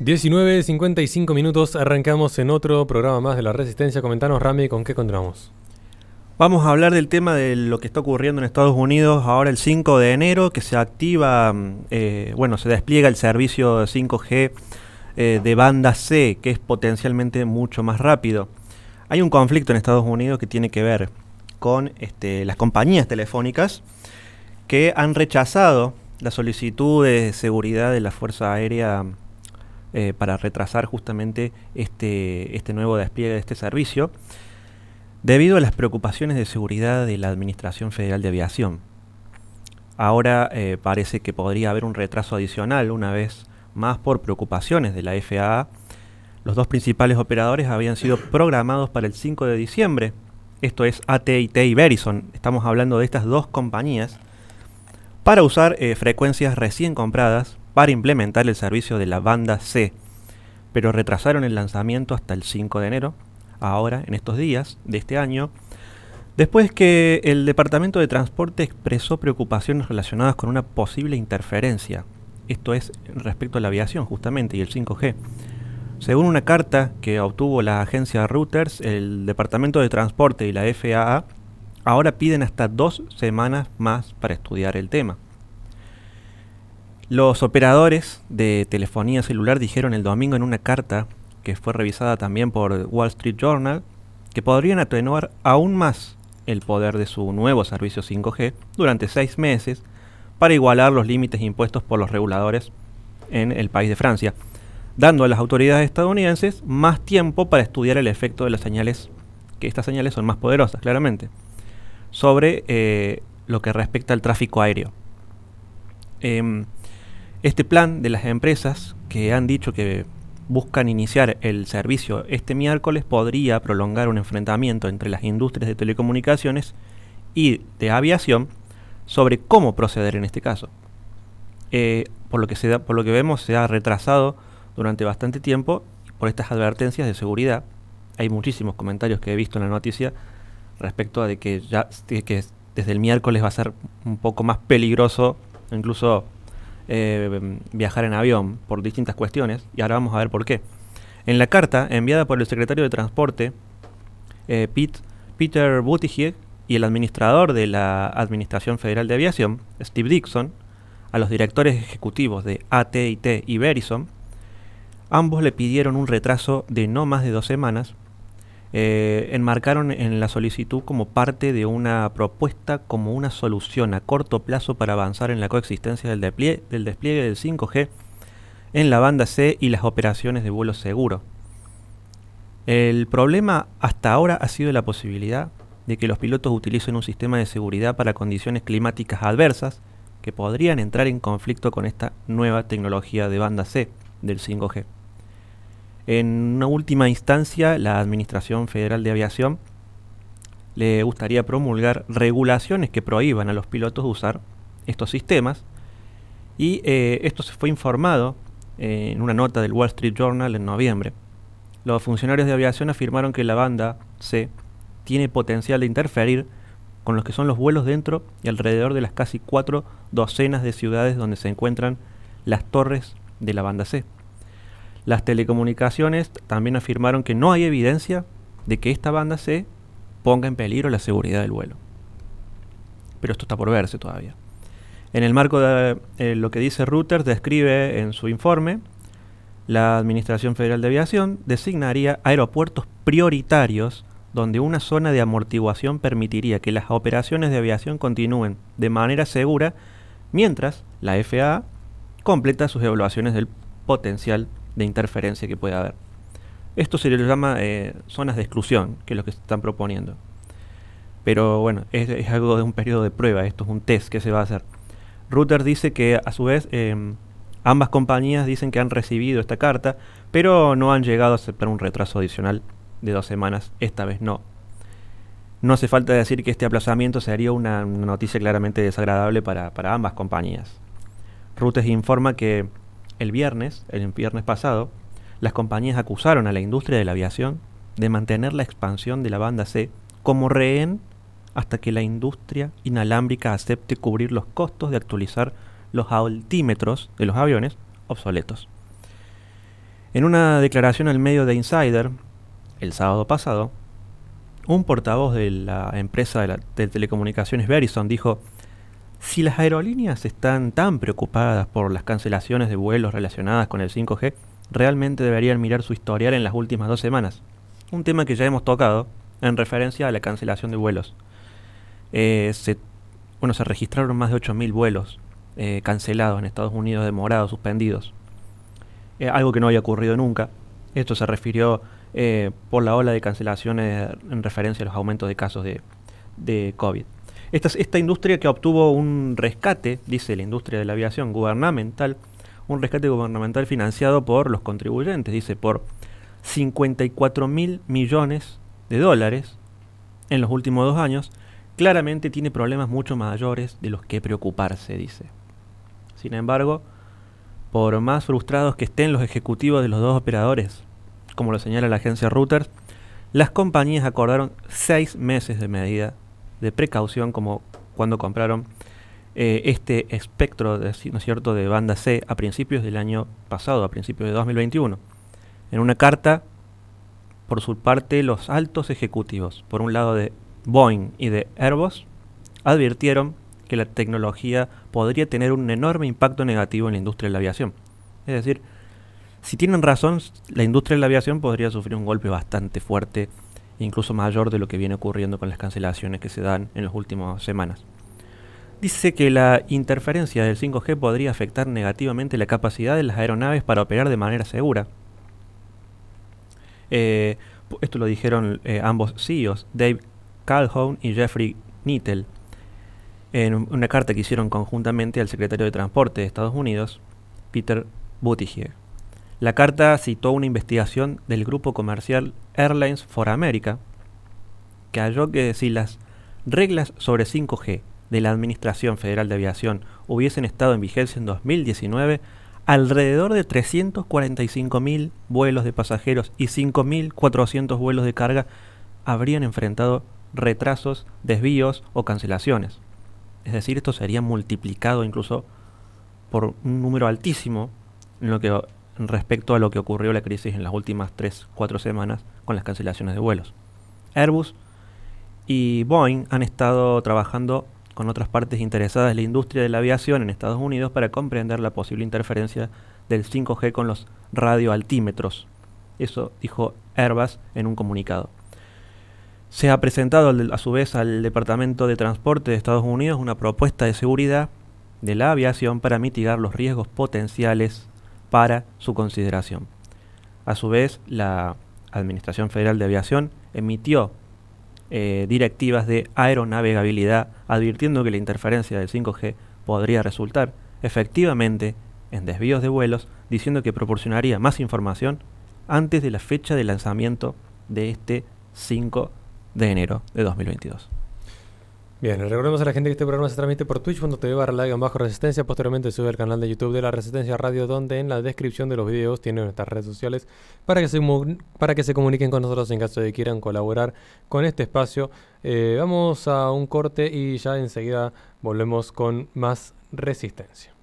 19.55 minutos, arrancamos en otro programa más de La Resistencia. Comentanos, Rami, ¿con qué contamos? Vamos a hablar del tema de lo que está ocurriendo en Estados Unidos ahora el 5 de enero, que se activa, mm, eh, bueno, se despliega el servicio 5G eh, de banda C, que es potencialmente mucho más rápido. Hay un conflicto en Estados Unidos que tiene que ver con este, las compañías telefónicas que han rechazado la solicitud de seguridad de la Fuerza Aérea eh, para retrasar justamente este, este, nuevo despliegue de este servicio, debido a las preocupaciones de seguridad de la Administración Federal de Aviación. Ahora eh, parece que podría haber un retraso adicional, una vez más por preocupaciones de la FAA. Los dos principales operadores habían sido programados para el 5 de diciembre. Esto es ATT y Verizon. Estamos hablando de estas dos compañías para usar eh, frecuencias recién compradas para implementar el servicio de la banda C, pero retrasaron el lanzamiento hasta el 5 de enero, ahora en estos días de este año, después que el Departamento de Transporte expresó preocupaciones relacionadas con una posible interferencia, esto es respecto a la aviación justamente y el 5G. Según una carta que obtuvo la agencia Reuters, el Departamento de Transporte y la FAA ahora piden hasta dos semanas más para estudiar el tema. Los operadores de telefonía celular dijeron el domingo en una carta que fue revisada también por Wall Street Journal que podrían atenuar aún más el poder de su nuevo servicio 5G durante seis meses para igualar los límites impuestos por los reguladores en el país de Francia, dando a las autoridades estadounidenses más tiempo para estudiar el efecto de las señales, que estas señales son más poderosas, claramente, sobre eh, lo que respecta al tráfico aéreo. Em, este plan de las empresas que han dicho que buscan iniciar el servicio este miércoles podría prolongar un enfrentamiento entre las industrias de telecomunicaciones y de aviación sobre cómo proceder en este caso. Eh, por, lo que por lo que vemos se ha retrasado durante bastante tiempo por estas advertencias de seguridad. Hay muchísimos comentarios que he visto en la noticia respecto a de que ya que desde el miércoles va a ser un poco más peligroso, incluso eh, viajar en avión por distintas cuestiones, y ahora vamos a ver por qué. En la carta enviada por el secretario de Transporte, eh, Peter Buttigieg, y el administrador de la Administración Federal de Aviación, Steve Dixon, a los directores ejecutivos de ATT y Verizon, ambos le pidieron un retraso de no más de dos semanas eh, enmarcaron en la solicitud como parte de una propuesta como una solución a corto plazo para avanzar en la coexistencia del del, despliegue del 5G en la banda C y las operaciones de vuelo seguro. El problema hasta ahora ha sido la posibilidad de que los pilotos utilicen un sistema de seguridad para condiciones climáticas adversas que podrían entrar en conflicto con esta nueva tecnología de banda C del 5G. En una última instancia, la Administración Federal de Aviación le gustaría promulgar regulaciones que prohíban a los pilotos usar estos sistemas. Y eh, esto se fue informado eh, en una nota del Wall Street Journal en noviembre. Los funcionarios de aviación afirmaron que la banda C tiene potencial de interferir con los que son los vuelos dentro y alrededor de las casi cuatro docenas de ciudades donde se encuentran las torres de la banda C. Las telecomunicaciones también afirmaron que no hay evidencia de que esta banda se ponga en peligro la seguridad del vuelo. Pero esto está por verse todavía. En el marco de eh, lo que dice Reuters, describe en su informe, la Administración Federal de Aviación designaría aeropuertos prioritarios donde una zona de amortiguación permitiría que las operaciones de aviación continúen de manera segura mientras la FAA completa sus evaluaciones del potencial de interferencia que puede haber. Esto se le llama eh, zonas de exclusión, que es lo que se están proponiendo. Pero bueno, es, algo de un periodo de prueba, esto es un test que se va a hacer. Router dice que a su vez eh, ambas compañías dicen que han recibido esta carta, pero no han llegado a aceptar un retraso adicional de dos semanas, esta vez no. No hace falta decir que este aplazamiento sería una, noticia claramente desagradable para, ambas compañías. Router informa que el viernes, el viernes pasado, las compañías acusaron a la industria de la aviación de mantener la expansión de la banda C como rehén hasta que la industria inalámbrica acepte cubrir los costos de actualizar los altímetros de los aviones obsoletos. En una declaración al medio de Insider, el sábado pasado, un portavoz de la empresa de telecomunicaciones Verizon dijo, si las aerolíneas están tan preocupadas por las cancelaciones de vuelos relacionadas con el 5G, realmente deberían mirar su historial en las últimas dos semanas. Un tema que ya hemos tocado en referencia a la cancelación de vuelos. Eh, se, bueno, se registraron más de 8.000 vuelos eh, cancelados en Estados Unidos, demorados, suspendidos. Eh, algo que no había ocurrido nunca. Esto se refirió por la ola de cancelaciones en referencia a los aumentos de casos de, de COVID. Esta, industria que obtuvo un rescate, dice la industria de la aviación gubernamental, un rescate gubernamental financiado por los contribuyentes, dice, por 54 mil millones de dólares en los últimos dos años, claramente tiene problemas mucho mayores de los que preocuparse, dice. Sin embargo, por más frustrados que estén los ejecutivos de los dos operadores, como lo señala la agencia Reuters, las compañías acordaron seis meses de medida de precaución, como cuando compraron eh, este espectro, ¿no es cierto?, de banda C a principios del año pasado, a principios de 2021. En una carta, por su parte, los altos ejecutivos, por un lado de Boeing y de Airbus, advirtieron que la tecnología podría tener un enorme impacto negativo en la industria de la aviación. Es decir, si tienen razón, la industria de la aviación podría sufrir un golpe bastante fuerte incluso mayor de lo que viene ocurriendo con las cancelaciones que se dan en las últimas semanas. Dice que la interferencia del 5G podría afectar negativamente la capacidad de las aeronaves para operar de manera segura. Eh, esto lo dijeron eh, ambos CEOs, Dave Calhoun y Jeffrey Nittel, en una carta que hicieron conjuntamente al secretario de Transporte de Estados Unidos, Peter Buttigieg. La carta citó una investigación del grupo comercial Airlines for America, que halló que si las reglas sobre 5G de la Administración Federal de Aviación hubiesen estado en vigencia en 2019, alrededor de 345.000 vuelos de pasajeros y 5.400 vuelos de carga habrían enfrentado retrasos, desvíos o cancelaciones. Es decir, esto sería multiplicado incluso por un número altísimo en lo que respecto a lo que ocurrió la crisis en las últimas 3-4 semanas con las cancelaciones de vuelos. Airbus y Boeing han estado trabajando con otras partes interesadas en la industria de la aviación en Estados Unidos para comprender la posible interferencia del 5G con los radioaltímetros. Eso dijo Airbus en un comunicado. Se ha presentado a su vez al Departamento de Transporte de Estados Unidos una propuesta de seguridad de la aviación para mitigar los riesgos potenciales para su consideración. A su vez, la Administración Federal de Aviación emitió eh, directivas de aeronavegabilidad advirtiendo que la interferencia del 5G podría resultar efectivamente en desvíos de vuelos, diciendo que proporcionaría más información antes de la fecha de lanzamiento de este 5 de enero de 2022. Bien, recordemos a la gente que este programa se transmite por twitch.tv barra la bajo resistencia. Posteriormente sube al canal de YouTube de la Resistencia Radio, donde en la descripción de los videos tienen nuestras redes sociales para que se, para que se comuniquen con nosotros en caso de que quieran colaborar con este espacio. Eh, vamos a un corte y ya enseguida volvemos con más resistencia.